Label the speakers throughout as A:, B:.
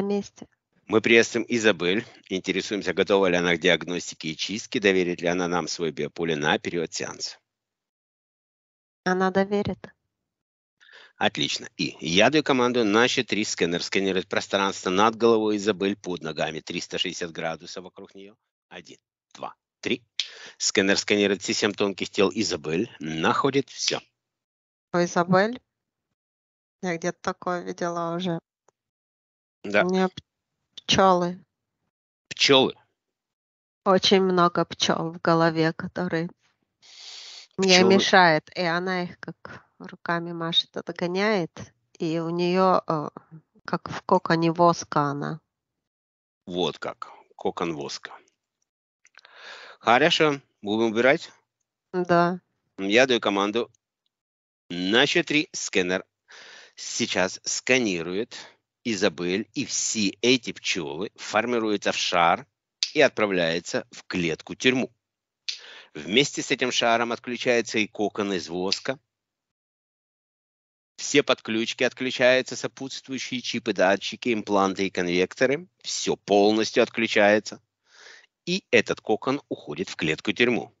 A: на месте.
B: Мы приветствуем Изабель, интересуемся, готова ли она к диагностике и чистке, доверит ли она нам свой биополе на период сеанса.
A: Она доверит.
B: Отлично. И я даю команду начать счет 3 скэнер пространство над головой Изабель, под ногами 360 градусов вокруг нее. Один, два, три. Скэнер сканирует все семь тонких тел Изабель, находит все.
A: Изабель? Я где-то такое видела уже. У Да. меня пчелы. Пчелы. Очень много пчел в голове, которые мне Пчелы. мешают. И она их как руками машет, отгоняет. И у нее э, как в коконе воска
B: она. Вот как. Кокон воска. Хорошо. Будем убирать. Да. Я даю команду. На счет три сканер сейчас сканирует Изабель и все эти пчелы формируются в шар и отправляются в клетку-тюрьму. Вместе с этим шаром отключается и кокон из воска. Все подключки отключаются, сопутствующие чипы, датчики, импланты и конвекторы. Все полностью отключается. И этот кокон уходит в клетку-тюрьму.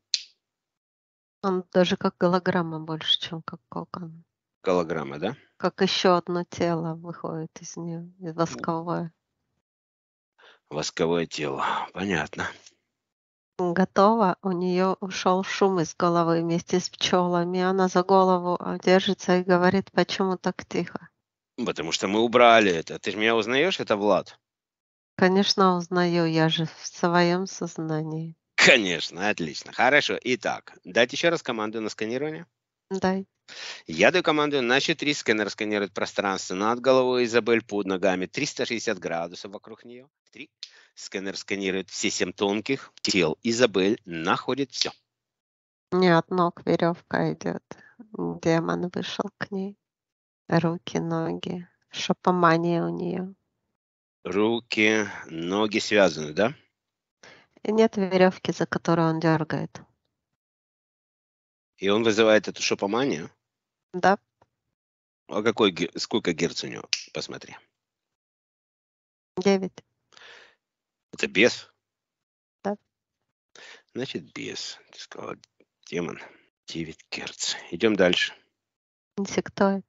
A: Он даже как голограмма больше, чем как кокон.
B: Голограмма, да?
A: Как еще одно тело выходит из нее, восковое.
B: Восковое тело, понятно.
A: Готово. У нее ушел шум из головы вместе с пчелами. Она за голову а, держится и говорит, почему так тихо.
B: Потому что мы убрали это. Ты меня узнаешь, это Влад?
A: Конечно, узнаю. Я же в своем сознании.
B: Конечно, отлично. Хорошо. Итак, дать еще раз команду на сканирование. Да. Я даю команду на 4. Сканер сканирует пространство над головой Изабель, под ногами 360 градусов вокруг нее. 3. Сканер сканирует все семь тонких тел. Изабель находит все.
A: Нет, ног веревка идет. Демон вышел к ней. Руки, ноги. Шопомания у нее.
B: Руки, ноги связаны, да?
A: И нет веревки, за которую он дергает.
B: И он вызывает эту шопоманию? Да. А какой, сколько герц у него? Посмотри. Девять. Это бес? Да. Значит, бес. Ты сказала, демон. Девять герц. Идем дальше.
A: Инсектоид.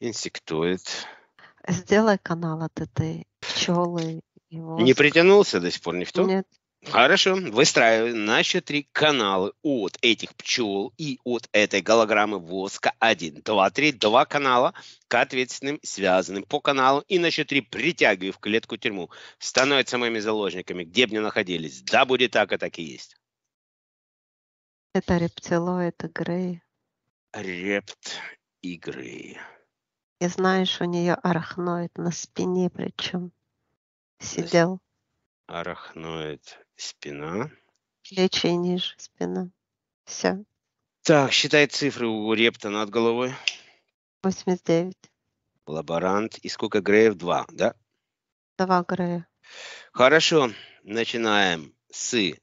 B: Инсектоид.
A: Сделай канал от этой пчелы.
B: Его... Не притянулся до сих пор ни в том? Нет, Хорошо, выстраиваем наши три канала от этих пчел и от этой голограммы воска 1, 2, 3, два канала к ответственным, связанным по каналу и на счет три притягиваю в клетку тюрьму. Становятся моими заложниками, где бы ни находились. Да, будет так, и а так и есть.
A: Это рептилоид Грей.
B: Репт игры.
A: И знаешь, у нее арахноид на спине причем
B: сидел. Арахноид Спина.
A: Плечи ниже спина. Все.
B: Так, считай цифры у репта над головой.
A: 89.
B: Лаборант. И сколько греев? Два, да?
A: Два грея.
B: Хорошо. Начинаем с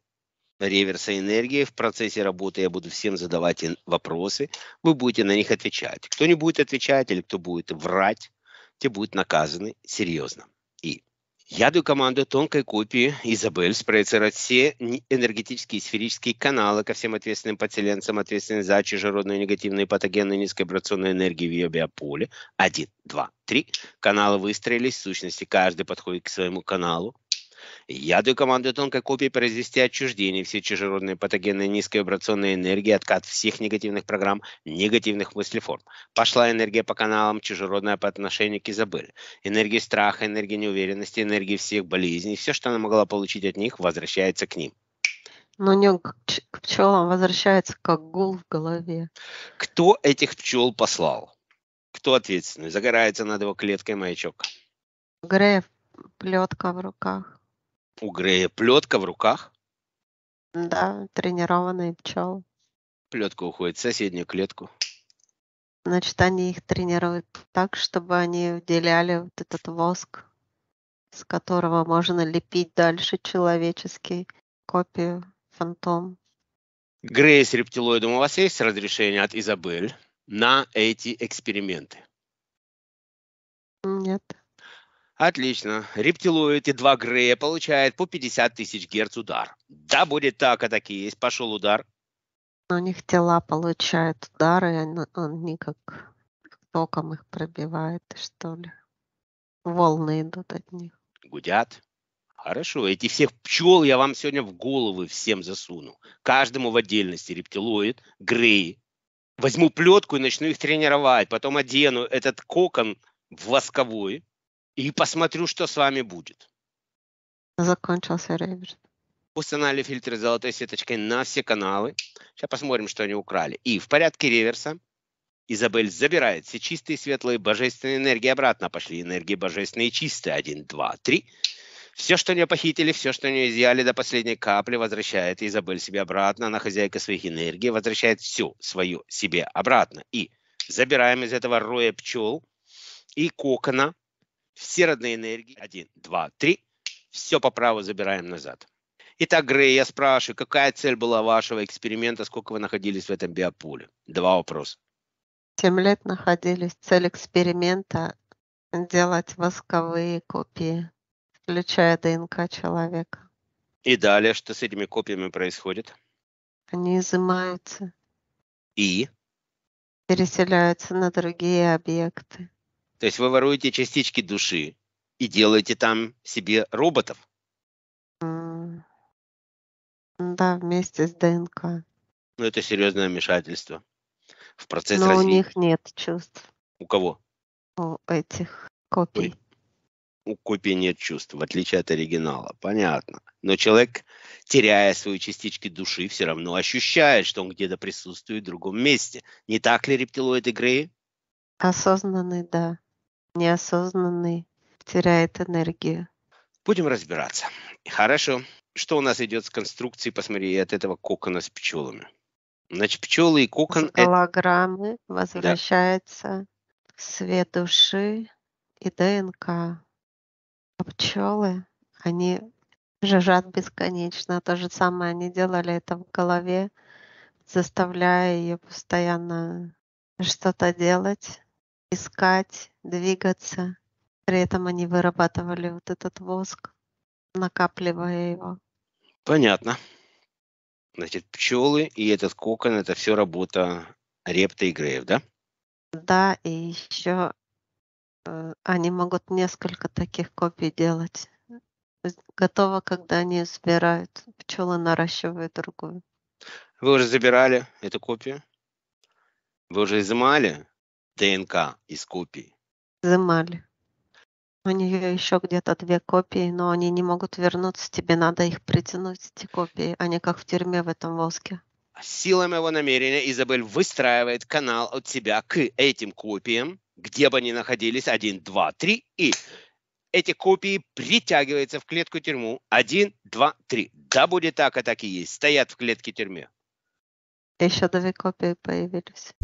B: реверса энергии. В процессе работы я буду всем задавать вопросы. Вы будете на них отвечать. Кто не будет отвечать или кто будет врать, те будут наказаны серьезно. И я даю команду тонкой копии Изабель спроецировать все энергетические и сферические каналы ко всем ответственным подселенцам, ответственным за чужеродные негативные патогенные низковибрационной энергии в ее биополе. Один, два, три. Каналы выстроились, в сущности, каждый подходит к своему каналу. Яду командует он как копии произвести отчуждение всей чужеродной патогенной низкой вибрационной энергии, откат всех негативных программ, негативных мыслеформ. Пошла энергия по каналам, чужеродная по отношению к Изабель. Энергия страха, энергия неуверенности, энергия всех болезней. Все, что она могла получить от них, возвращается к ним.
A: Но не к, к пчелам возвращается как гул в голове.
B: Кто этих пчел послал? Кто ответственный? Загорается над его клеткой маячок.
A: Греев, плетка в руках.
B: У Грея плетка в руках.
A: Да, тренированные пчелы.
B: Плетка уходит в соседнюю клетку.
A: Значит, они их тренируют так, чтобы они выделяли вот этот воск, с которого можно лепить дальше человеческий копию фантом.
B: Грей с рептилоидом у вас есть разрешение от Изабель на эти эксперименты? Нет. Отлично. Рептилоид и два Грея получают по 50 тысяч герц удар. Да, будет так, а такие есть. Пошел удар.
A: У них тела получают удары, они, они как током их пробивает, что ли. Волны идут от них.
B: Гудят. Хорошо, эти всех пчел я вам сегодня в головы всем засуну. Каждому в отдельности рептилоид, грей. Возьму плетку и начну их тренировать. Потом одену этот кокон в восковой, и посмотрю, что с вами будет.
A: Закончился реверс.
B: Установили фильтры золотой сеточкой на все каналы. Сейчас посмотрим, что они украли. И в порядке реверса Изабель забирает все чистые, светлые, божественные энергии обратно. Пошли энергии божественные чистые. Один, два, три. Все, что у нее похитили, все, что у нее изъяли до последней капли, возвращает Изабель себе обратно. Она хозяйка своих энергий, возвращает всю свою себе обратно. И забираем из этого роя пчел и кокона все родные энергии. Один, два, три. Все по праву забираем назад. Итак, Грей, я спрашиваю, какая цель была вашего эксперимента, сколько вы находились в этом биополе? Два вопроса.
A: Семь лет находились. Цель эксперимента – делать восковые копии, включая ДНК человека.
B: И далее, что с этими копиями происходит?
A: Они изымаются. И? Переселяются на другие объекты.
B: То есть вы воруете частички души и делаете там себе роботов.
A: Да, вместе с ДНК.
B: Ну, это серьезное вмешательство в процесс Но развития. у них
A: нет чувств. У кого? У этих копий.
B: У копии нет чувств, в отличие от оригинала. Понятно. Но человек, теряя свои частички души, все равно ощущает, что он где-то присутствует в другом месте. Не так ли рептилоиды Греи?
A: Осознанный, да неосознанный теряет энергию.
B: Будем разбираться. Хорошо. Что у нас идет с конструкцией, посмотри, от этого кокона с пчелами? Значит, пчелы и кокон... С
A: голограммы это... возвращается да. свет души и ДНК. А пчелы, они жужжат бесконечно. То же самое они делали это в голове, заставляя ее постоянно что-то делать искать, двигаться. При этом они вырабатывали вот этот воск, накапливая его.
B: Понятно. Значит, пчелы и этот кокон – это все работа репта и греев, да?
A: Да, и еще э, они могут несколько таких копий делать. Готово, когда они собирают. Пчелы наращивают другую.
B: Вы уже забирали эту копию? Вы уже изымали? ДНК из копий.
A: Изымали. У нее еще где-то две копии, но они не могут вернуться. Тебе надо их притянуть, эти копии, а не как в тюрьме в этом волске.
B: Силами его намерения Изабель выстраивает канал от себя к этим копиям, где бы они находились, один, два, три, и эти копии притягиваются в клетку тюрьму. Один, два, три. Да будет так, а так и есть. Стоят в клетке тюрьме.
A: Еще две копии появились.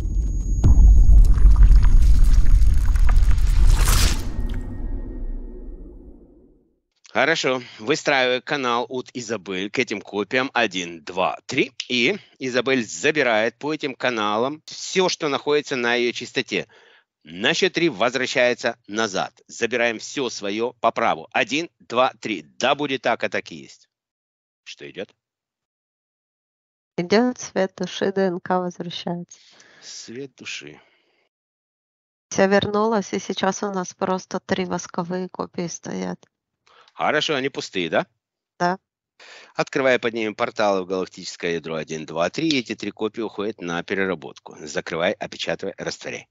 B: Хорошо. Выстраиваю канал от Изабель к этим копиям. Один, два, три. И Изабель забирает по этим каналам все, что находится на ее частоте. На счет три возвращается назад. Забираем все свое по праву. Один, два, три. Да будет так, а так и есть. Что идет?
A: Идет свет души, ДНК возвращается.
B: Свет души.
A: Все вернулось, и сейчас у нас просто три восковые копии стоят.
B: Хорошо, они пустые, да? Да. Открывая под ними порталы в галактическое ядро 1, 2, 3, эти три копии уходят на переработку. Закрывай, опечатывай, растворяй.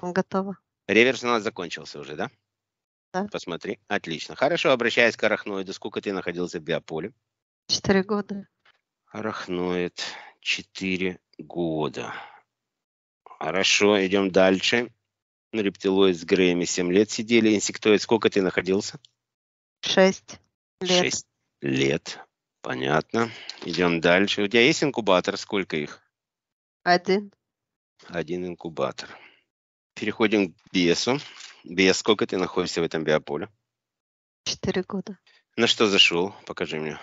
B: Готово. Реверс у нас закончился уже, да? Да. Посмотри. Отлично. Хорошо, обращаясь к арахноиду, сколько ты находился в биополе? Четыре года. Арахноид. Четыре года. Хорошо, идем дальше. Рептилоид с Греями 7 лет сидели. Инсектоид, сколько ты находился?
A: Шесть лет. Шесть
B: лет. Понятно. Идем дальше. У тебя есть инкубатор? Сколько их? Один. Один инкубатор. Переходим к биесу. Биес, сколько ты находишься в этом биополе?
A: Четыре года.
B: На что зашел? Покажи мне.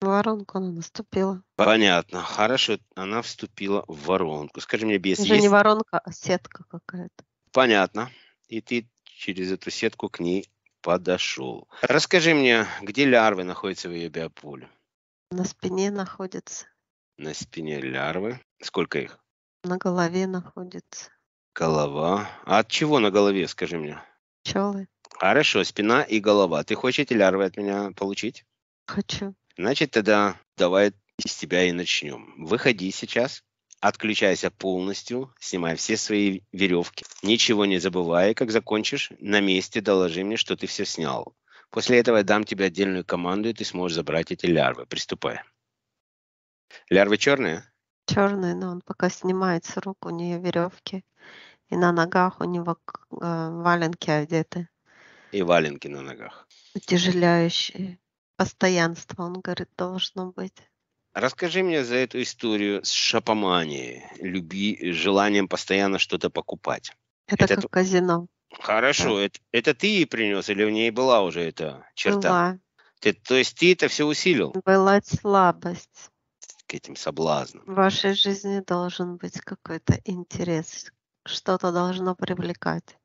A: воронку она наступила.
B: Понятно. Хорошо, она вступила в воронку. Скажи мне, без Это есть? не
A: воронка, а сетка какая-то.
B: Понятно. И ты через эту сетку к ней подошел. Расскажи мне, где лярвы находятся в ее биополе?
A: На спине находятся.
B: На спине лярвы. Сколько их?
A: На голове находится.
B: Голова. А от чего на голове, скажи мне? Пчелы. Хорошо, спина и голова. Ты хочешь эти лярвы от меня получить? Хочу. Значит, тогда давай из тебя и начнем. Выходи сейчас Отключайся полностью, снимай все свои веревки. Ничего не забывай, как закончишь, на месте доложи мне, что ты все снял. После этого я дам тебе отдельную команду, и ты сможешь забрать эти лярвы. Приступай. Лярвы черные?
A: Черные, но он пока снимает с рук у нее веревки. И на ногах у него э, валенки одеты.
B: И валенки на ногах.
A: Утяжеляющие. Постоянство, он говорит, должно быть.
B: Расскажи мне за эту историю с шапоманией, люби, желанием постоянно что-то покупать.
A: Это, это как т... казино.
B: Хорошо, да. это, это ты ей принес или в ней была уже эта черта? Была. Ты, то есть ты это все усилил?
A: Была слабость.
B: К этим соблазнам.
A: В вашей жизни должен быть какой-то интерес, что-то должно привлекать.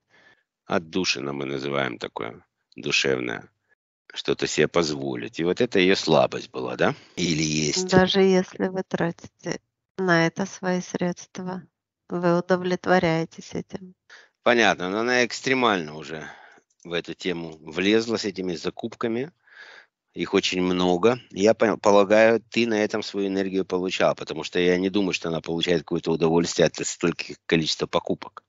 B: Отдушина мы называем такое, душевное что-то себе позволить. И вот это ее слабость была, да? Или
A: есть? Даже если вы тратите на это свои средства, вы удовлетворяетесь этим.
B: Понятно, но она экстремально уже в эту тему влезла с этими закупками. Их очень много. Я полагаю, ты на этом свою энергию получал, потому что я не думаю, что она получает какое-то удовольствие от стольких количества покупок,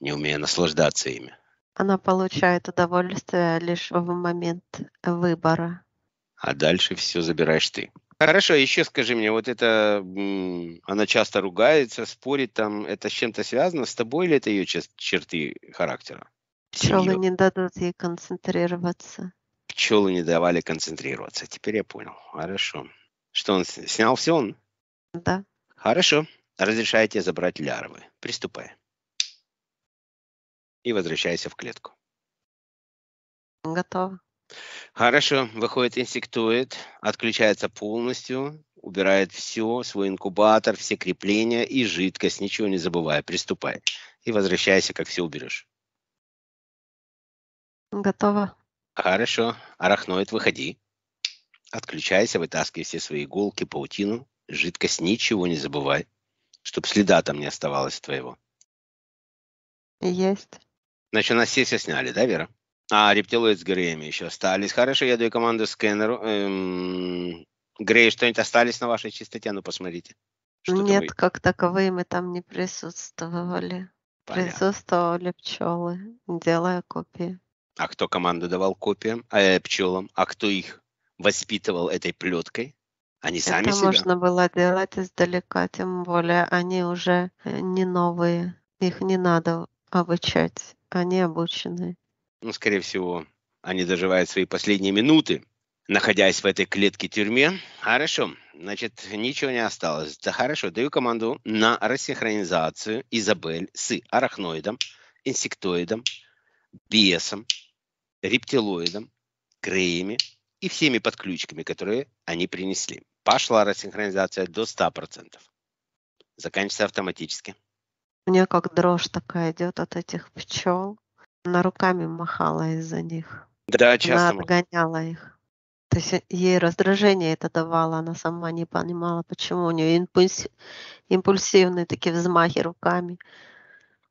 B: не умея наслаждаться ими.
A: Она получает удовольствие лишь в момент
B: выбора. А дальше все забираешь ты. Хорошо, еще скажи мне, вот это она часто ругается, спорит там, это с чем-то связано с тобой или это ее черты характера? Пчелы ее... не
A: дадут ей концентрироваться.
B: Пчелы не давали концентрироваться. Теперь я понял. Хорошо. Что он снял все он? Да. Хорошо. Разрешайте забрать лярвы. Приступай и возвращайся в клетку. Готово. Хорошо, выходит инсектоид, отключается полностью, убирает все, свой инкубатор, все крепления и жидкость, ничего не забывая, приступай. И возвращайся, как все уберешь.
A: Готово.
B: Хорошо, арахноид, выходи. Отключайся, вытаскивай все свои иголки, паутину, жидкость, ничего не забывай, чтобы следа там не оставалось твоего. Есть. Значит, нас все сняли, да, Вера? А, рептилоид с Греем еще остались. Хорошо, я даю команду скэнеру. Эм, Грей, что-нибудь остались на вашей чистоте? Ну, посмотрите. Нет, вы...
A: как таковые мы там не присутствовали. Понятно. Присутствовали пчелы, делая копии.
B: А кто команду давал копиям, э, пчелам? А кто их воспитывал этой плеткой? Они Это сами Это себя?
A: было делать издалека, тем более они уже э, не новые. Их не надо обучать. Они обученные.
B: Ну, скорее всего, они доживают свои последние минуты, находясь в этой клетке-тюрьме. Хорошо, значит, ничего не осталось. Да хорошо, даю команду на рассинхронизацию Изабель с арахноидом, инсектоидом, бесом, рептилоидом, креями и всеми подключками, которые они принесли. Пошла рассинхронизация до 100%. Заканчивается автоматически.
A: У нее как дрожь такая идет от этих пчел. Она руками махала из-за них.
B: Да, часто. Она
A: отгоняла их. То есть э, ей раздражение это давало, она сама не понимала, почему у нее импульс... импульсивные такие взмахи руками.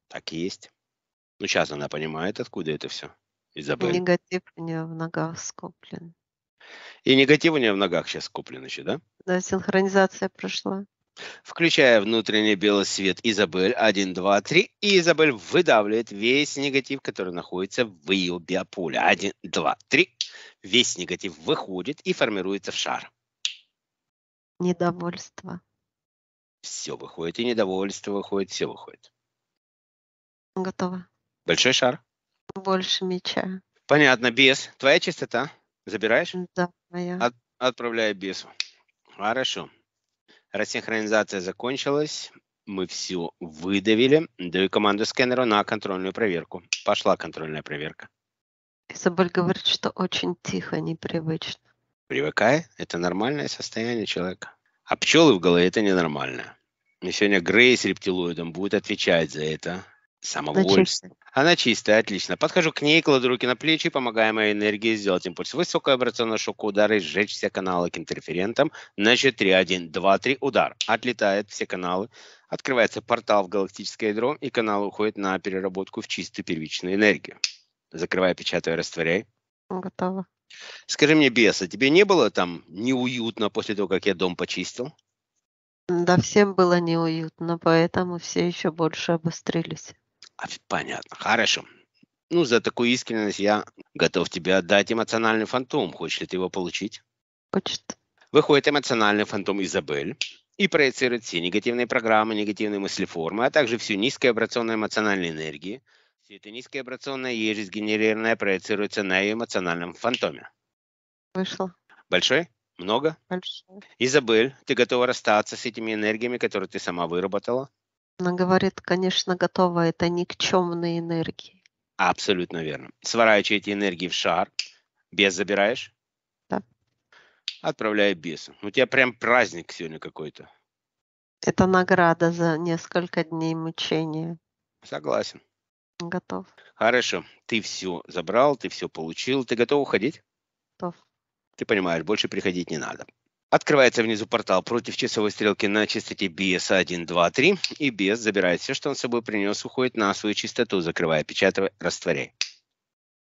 B: Так и есть. Ну, сейчас она понимает, откуда это все. Изабель.
A: Негатив у нее в ногах
B: скоплен. И негатив у нее в ногах сейчас скоплен еще, да?
A: Да, синхронизация прошла
B: включая внутренний белый свет Изабель 1, 2, 3, и Изабель выдавливает весь негатив, который находится в ее биополе. 1, 2, 3. Весь негатив выходит и формируется в шар.
A: Недовольство.
B: Все выходит, и недовольство выходит, все выходит. Готово. Большой шар.
A: Больше меча.
B: Понятно, без. Твоя чистота. Забираешь? Да, моя. От, отправляю бесу. Хорошо. Рассинхронизация закончилась. Мы все выдавили. Даю команду сканеру на контрольную проверку. Пошла контрольная проверка.
A: Изабель говорит, что очень тихо, непривычно.
B: Привыкай. Это нормальное состояние человека. А пчелы в голове – это ненормально. И сегодня Грей с рептилоидом будет отвечать за это. Самовольство. Она чистая. Она чистая, отлично. Подхожу к ней, кладу руки на плечи, помогая моей энергии сделать импульс высокой, обратно шоку удара и сжечь все каналы к интерферентам. Значит, 3, 1, 2, 3, удар. Отлетает все каналы. Открывается портал в галактическое ядро, и канал уходит на переработку в чистую первичную энергию. Закрывай, печатаю, растворяй. Готово. Скажи мне, Беса, тебе не было там неуютно после того, как я дом почистил?
A: Да, всем было неуютно, поэтому все еще больше обострились.
B: А, понятно, хорошо. Ну, за такую искренность я готов тебе отдать эмоциональный фантом. Хочешь ли ты его получить? Хочет. Выходит эмоциональный фантом Изабель и проецирует все негативные программы, негативные мыслеформы, а также всю низкую вибрационную эмоциональную энергию. Все это низкая вибрационная ересь, генерированная, проецируется на ее эмоциональном фантоме. Вышло. Большой? Много? Большой. Изабель, ты готова расстаться с этими энергиями, которые ты сама выработала?
A: Она говорит, конечно, готова, это никчемные энергии.
B: Абсолютно верно. эти энергии в шар. Бес забираешь? Да. Отправляю бесу. У тебя прям праздник сегодня какой-то.
A: Это награда за несколько дней мучения. Согласен. Готов.
B: Хорошо. Ты все забрал, ты все получил. Ты готов уходить? Готов. Ты понимаешь, больше приходить не надо. Открывается внизу портал против часовой стрелки на частоте BS123, и BS забирает все, что он с собой принес, уходит на свою частоту, закрывая, печатая, растворяй.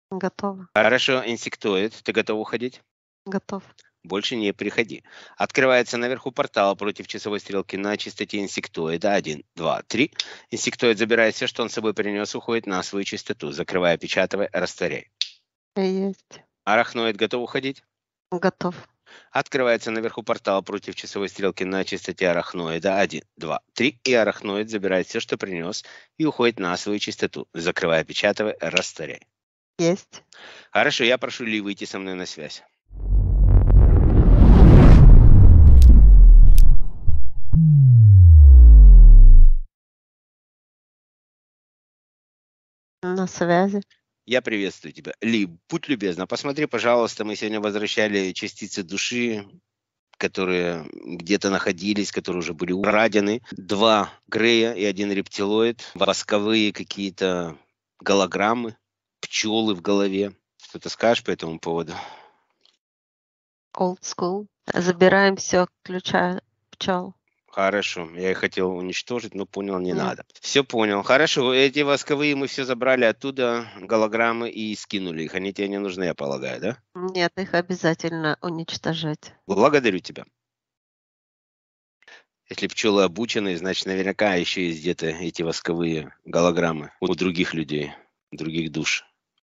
A: Готово.
B: Хорошо, инсектоид, ты готов уходить? Готов. Больше не приходи. Открывается наверху портал против часовой стрелки на частоте инсектоида 1, 2, 3. Инсектоид забирает все, что он с собой принес, уходит на свою частоту, закрывая, печатая, растворяй.
A: Есть.
B: Арахноид готов уходить? Готов открывается наверху портала против часовой стрелки на частоте арахноида 1, 2, 3, и арахноид забирает все, что принес, и уходит на свою частоту, закрывая, печатывая, растворяя. Есть. Хорошо, я прошу Ли выйти со мной на связь.
A: На связи
B: я приветствую тебя. Ли, будь любезна, посмотри, пожалуйста, мы сегодня возвращали частицы души, которые где-то находились, которые уже были украдены. Два Грея и один рептилоид, восковые какие-то голограммы, пчелы в голове. Что ты скажешь по этому поводу?
A: Old school. Забираем все, включая пчел.
B: Хорошо, я их хотел уничтожить, но понял, не mm. надо. Все понял. Хорошо, эти восковые мы все забрали оттуда, голограммы и скинули их. Они тебе не нужны, я полагаю, да? Нет,
A: их обязательно уничтожать.
B: Благодарю тебя. Если пчелы обучены, значит, наверняка еще есть где-то эти восковые голограммы у других людей, других душ.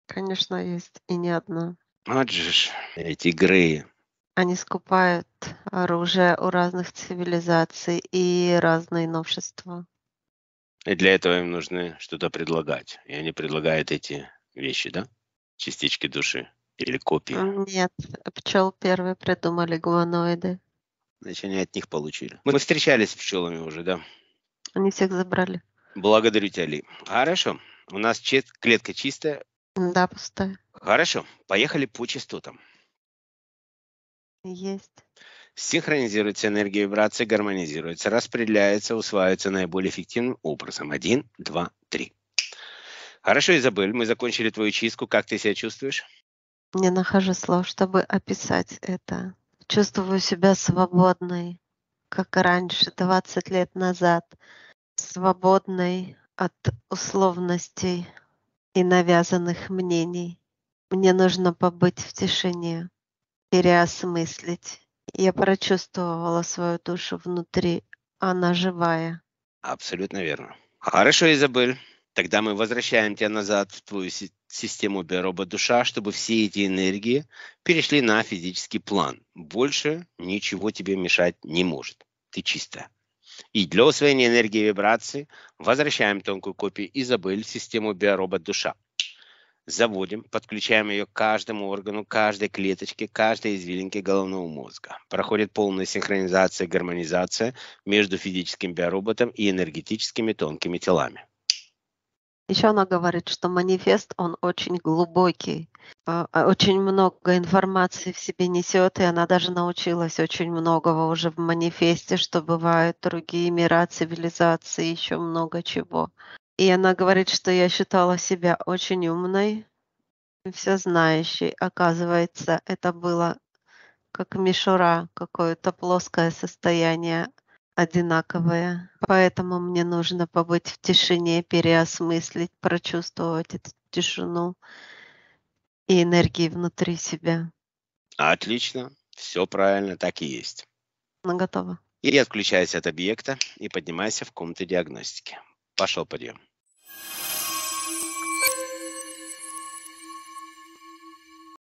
A: Конечно, есть. И не одна.
B: Вот же эти греи.
A: Они скупают оружие у разных цивилизаций и разные новшества.
B: И для этого им нужно что-то предлагать. И они предлагают эти вещи, да? Частички души или копии.
A: Нет, пчел первые придумали гуманоиды.
B: Значит, они от них получили. Мы встречались с пчелами уже, да?
A: Они всех забрали.
B: Благодарю тебя, Ли. Хорошо. У нас клетка чистая.
A: Да, пустая.
B: Хорошо. Поехали по частотам. Есть. Синхронизируется энергия вибрации, гармонизируется, распределяется, усваивается наиболее эффективным образом. Один, два, три. Хорошо, Изабель, мы закончили твою чистку. Как ты себя чувствуешь? Не нахожу
A: слов, чтобы описать это. Чувствую себя свободной, как раньше, 20 лет назад. Свободной от условностей и навязанных мнений. Мне нужно побыть в тишине, переосмыслить. Я прочувствовала свою душу внутри. Она живая.
B: Абсолютно верно. Хорошо, Изабель. Тогда мы возвращаем тебя назад в твою систему биоробот душа, чтобы все эти энергии перешли на физический план. Больше ничего тебе мешать не может. Ты чистая. И для усвоения энергии вибрации возвращаем тонкую копию Изабель в систему биоробот душа заводим, подключаем ее к каждому органу, каждой клеточке, каждой извилинке головного мозга. Проходит полная синхронизация, гармонизация между физическим биороботом и энергетическими тонкими телами. Еще
A: она говорит, что манифест, он очень глубокий, а, а очень много информации в себе несет, и она даже научилась очень многого уже в манифесте, что бывают другие мира, цивилизации, еще много чего. И она говорит, что я считала себя очень умной, все знающей. Оказывается, это было как мишура, какое-то плоское состояние одинаковое. Поэтому мне нужно побыть в тишине, переосмыслить, прочувствовать эту тишину и энергии внутри себя.
B: Отлично, все правильно, так и есть. Ну, готово. И отключайся от объекта и поднимайся в комнату диагностики. Ваша opinião.